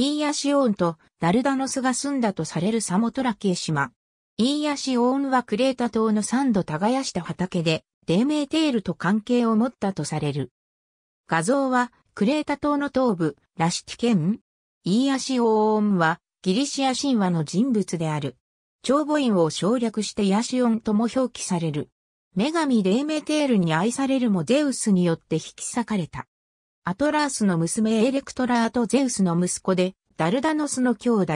イーヤシオーンとダルダノスが住んだとされるサモトラケ島。イーヤシオーンはクレータ島の3度耕した畑で、デーメーテールと関係を持ったとされる。画像は、クレータ島の東部、ラシティ県イーヤシオーンは、ギリシア神話の人物である。長母院を省略してヤシオンとも表記される。女神レーメテールに愛されるもデウスによって引き裂かれた。アトラースの娘エレクトラーとゼウスの息子で、ダルダノスの兄弟。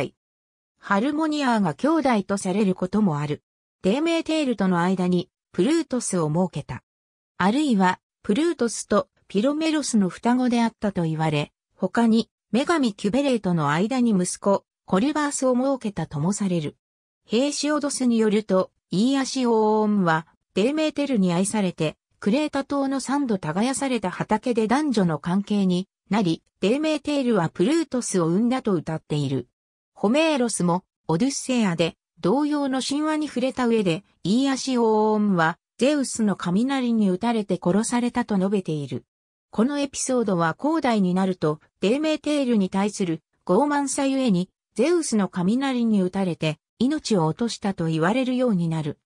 ハルモニアーが兄弟とされることもある。デーメーテールとの間に、プルートスを設けた。あるいは、プルートスとピロメロスの双子であったと言われ、他に、女神キュベレーとの間に息子、コルバースを設けたともされる。ヘーシオドスによると、イーアシオーンは、デーメーテルに愛されて、クレータ島の3度耕された畑で男女の関係になり、デーメーテールはプルートスを生んだと歌っている。ホメーロスもオデュッセアで同様の神話に触れた上で、イーアシオーンはゼウスの雷に打たれて殺されたと述べている。このエピソードは広大になると、デーメーテールに対する傲慢さゆえに、ゼウスの雷に打たれて命を落としたと言われるようになる。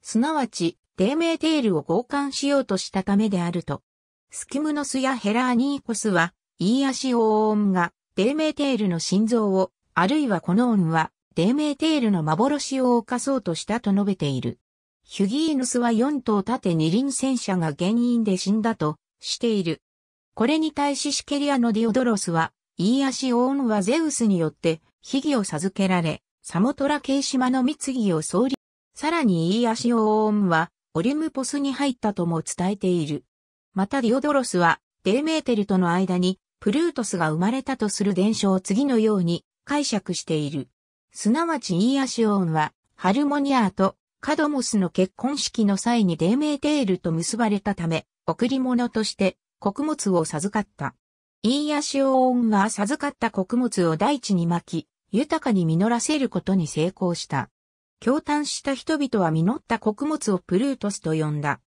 すなわち、メーテールを交換しようとしたためであると。スキムノスやヘラーニーコスは、イーアシオオーンが、デメーテールの心臓を、あるいはこのンは、デメーテールの幻を犯そうとしたと述べている。ヒュギーヌスは4頭縦二輪戦車が原因で死んだとしている。これに対しシケリアのディオドロスは、イーアシオオンはゼウスによって、秘儀を授けられ、サモトラシ島の蜜儀を創立。さらにイーアシオーンは、オリュムポスに入ったとも伝えている。またディオドロスは、デーメーテルとの間に、プルートスが生まれたとする伝承を次のように解釈している。すなわちイーアシオーンは、ハルモニアとカドモスの結婚式の際にデーメーテールと結ばれたため、贈り物として穀物を授かった。イーアシオーンは授かった穀物を大地に巻き、豊かに実らせることに成功した。共嘆した人々は実った穀物をプルートスと呼んだ。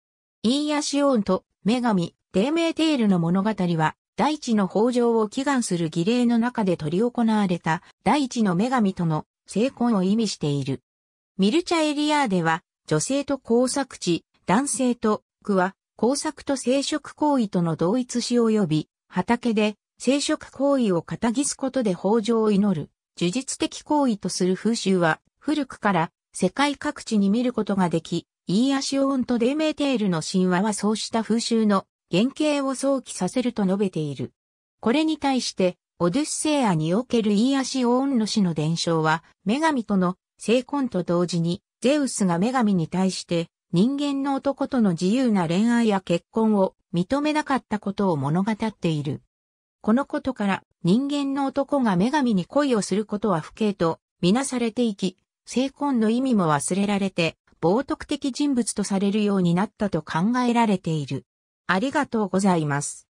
イーヤシオンと女神、デーメーテールの物語は、大地の豊穣を祈願する儀礼の中で執り行われた大地の女神との成婚を意味している。ミルチャエリアーでは、女性と工作地、男性と区は工作と生殖行為との同一詞及び、畑で生殖行為を片ぎすことで豊穣を祈る、呪術的行為とする風習は、古くから世界各地に見ることができ、イーアシオーンとデメーテールの神話はそうした風習の原型を想起させると述べている。これに対して、オデュッセイアにおけるイーアシオーンの死の伝承は、女神との成婚と同時に、ゼウスが女神に対して人間の男との自由な恋愛や結婚を認めなかったことを物語っている。このことから人間の男が女神に恋をすることは不敬とみなされていき、成婚の意味も忘れられて、冒涜的人物とされるようになったと考えられている。ありがとうございます。